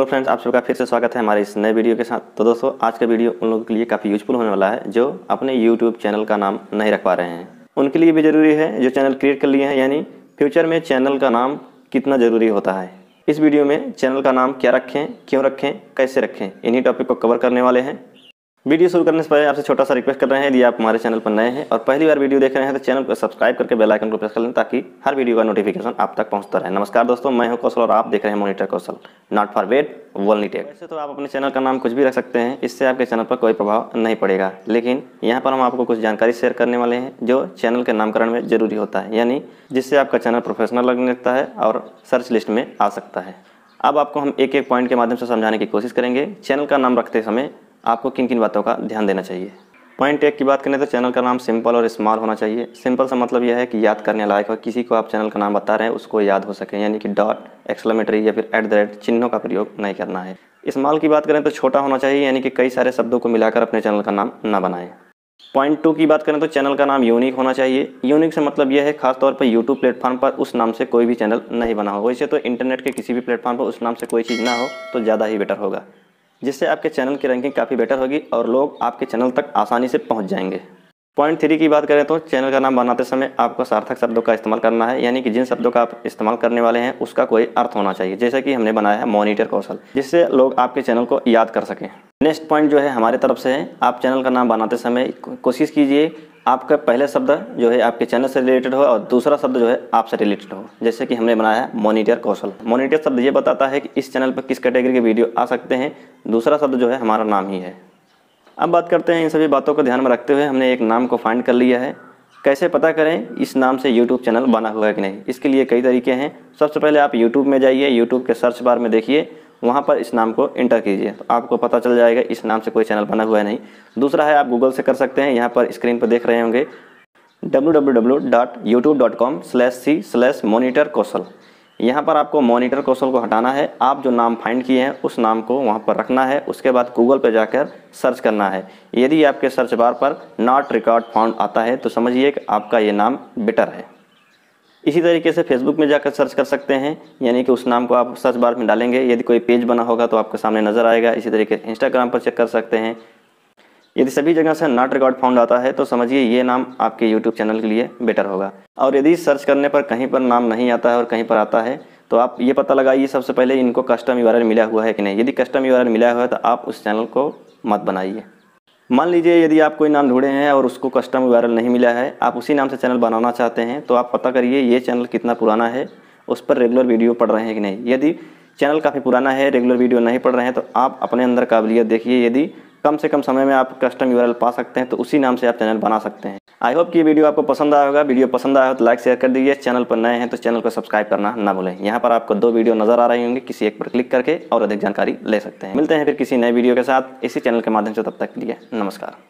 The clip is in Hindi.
तो फ्रेंड्स आप सबका फिर से स्वागत है हमारे इस नए वीडियो के साथ तो दोस्तों आज का वीडियो उन लोगों के लिए काफ़ी यूजफुल होने वाला है जो अपने यूट्यूब चैनल का नाम नहीं रख पा रहे हैं उनके लिए भी ज़रूरी है जो चैनल क्रिएट कर लिए हैं यानी फ्यूचर में चैनल का नाम कितना ज़रूरी होता है इस वीडियो में चैनल का नाम क्या रखें क्यों रखें कैसे रखें इन्हीं टॉपिक को कवर करने वाले हैं वीडियो शुरू करने से पहले आपसे छोटा सा रिक्वेस्ट कर रहे हैं यदि आप हमारे चैनल पर नए हैं और पहली बार वीडियो देख रहे हैं तो चैनल को सब्सक्राइब करके बेल आइकन को प्रेस कर लें ताकि हर वीडियो का नोटिफिकेशन आप तक पहुंचता रहे नमस्कार दोस्तों मैं हूं कौशल और आप देख रहे हैं monitor Kaushal not for wait वोलनी टेक वैसे तो आप अपने चैनल का नाम कुछ भी रख सकते हैं इससे आपके चैनल पर कोई प्रभाव नहीं पड़ेगा लेकिन यहाँ पर हम आपको कुछ जानकारी शेयर करने वाले हैं जो चैनल के नामकरण में जरूरी होता है यानी जिससे आपका चैनल प्रोफेशनल लगने लगता है और सर्च लिस्ट में आ सकता है अब आपको हम एक एक पॉइंट के माध्यम से समझाने की कोशिश करेंगे चैनल का नाम रखते समय आपको किन किन बातों का ध्यान देना चाहिए पॉइंट एक की बात करें तो चैनल का नाम सिंपल और स्मॉल होना चाहिए सिंपल सा मतलब यह है कि याद करने लायक हो किसी को आप चैनल का नाम बता रहे हैं उसको याद हो सके यानी कि डॉट एक्सलमेटरी या फिर एट द रेट चिन्हों का प्रयोग नहीं करना है स्मॉल की बात करें तो छोटा होना चाहिए यानी कि कई सारे शब्दों को मिलाकर अपने चैनल का नाम ना बनाएं पॉइंट टू की बात करें तो चैनल का नाम यूनिक होना चाहिए यूनिक से मतलब यह है खासतौर पर यूट्यूब प्लेटफॉर्म पर उस नाम से कोई भी चैनल नहीं बना हो वैसे तो इंटरनेट के किसी भी प्लेटफॉर्म पर उस नाम से कोई चीज़ ना हो तो ज़्यादा ही बेटर होगा जिससे आपके चैनल की रैंकिंग काफ़ी बेटर होगी और लोग आपके चैनल तक आसानी से पहुँच जाएंगे पॉइंट थ्री की बात करें तो चैनल का नाम बनाते समय आपको सार्थक शब्दों का इस्तेमाल करना है यानी कि जिन शब्दों का आप इस्तेमाल करने वाले हैं उसका कोई अर्थ होना चाहिए जैसे कि हमने बनाया है मॉनिटर कौशल जिससे लोग आपके चैनल को याद कर सकें नेक्स्ट पॉइंट जो है हमारे तरफ से है आप चैनल का नाम बनाते समय कोशिश कीजिए आपका पहला शब्द जो है आपके चैनल से रिलेटेड हो और दूसरा शब्द जो है आपसे रिलेटेड हो जैसे कि हमने बनाया है मॉनिटर कौशल मॉनिटर शब्द ये बताता है कि इस चैनल पर किस कैटेगरी के वीडियो आ सकते हैं दूसरा शब्द जो है हमारा नाम ही है अब बात करते हैं इन सभी बातों को ध्यान में रखते हुए हमने एक नाम को फाइंड कर लिया है कैसे पता करें इस नाम से यूट्यूब चैनल बना हुआ है कि नहीं इसके लिए कई तरीके हैं सबसे पहले आप यूट्यूब में जाइए यूट्यूब के सर्च बार में देखिए वहाँ पर इस नाम को इंटर कीजिए तो आपको पता चल जाएगा इस नाम से कोई चैनल बना हुआ है नहीं दूसरा है आप गूगल से कर सकते हैं यहाँ पर स्क्रीन पर देख रहे होंगे wwwyoutubecom c मोनीटर कौशल यहाँ पर आपको मॉनिटर कौशल को हटाना है आप जो नाम फाइंड किए हैं उस नाम को वहाँ पर रखना है उसके बाद गूगल पर जाकर सर्च करना है यदि आपके सर्च बार पर नॉट रिकॉर्ड फाउंड आता है तो समझिए कि आपका ये नाम बेटर है इसी तरीके से फेसबुक में जाकर सर्च कर सकते हैं यानी कि उस नाम को आप सर्च बार में डालेंगे यदि कोई पेज बना होगा तो आपके सामने नज़र आएगा इसी तरीके से इंस्टाग्राम पर चेक कर सकते हैं यदि सभी जगह से नॉट रिकॉर्ड फाउंड आता है तो समझिए ये नाम आपके यूट्यूब चैनल के लिए बेटर होगा और यदि सर्च करने पर कहीं पर नाम नहीं आता है और कहीं पर आता है तो आप ये पता लगाइए सबसे पहले इनको कस्टम यू मिला हुआ है कि नहीं यदि कस्टम यू मिला हुआ है तो आप उस चैनल को मत बनाइए मान लीजिए यदि आप कोई नाम ढूंढे हैं और उसको कस्टम वायरल नहीं मिला है आप उसी नाम से चैनल बनाना चाहते हैं तो आप पता करिए ये चैनल कितना पुराना है उस पर रेगुलर वीडियो पढ़ रहे हैं कि नहीं यदि चैनल काफ़ी पुराना है रेगुलर वीडियो नहीं पढ़ रहे हैं तो आप अपने अंदर काबिलियत देखिए यदि कम से कम समय में आप कस्टम यूआरएल पा सकते हैं तो उसी नाम से आप चैनल बना सकते हैं आई होप कि ये वीडियो आपको पसंद आया होगा वीडियो पसंद आया हो तो लाइक शेयर कर दीजिए चैनल पर नए हैं तो चैनल को सब्सक्राइब करना ना भूलें यहाँ पर आपको दो वीडियो नजर आ रही होंगी किसी एक पर क्लिक करके और अधिक जानकारी ले सकते हैं मिलते हैं फिर किसी नए वीडियो के साथ इसी चैनल के माध्यम से तब तक के लिए नमस्कार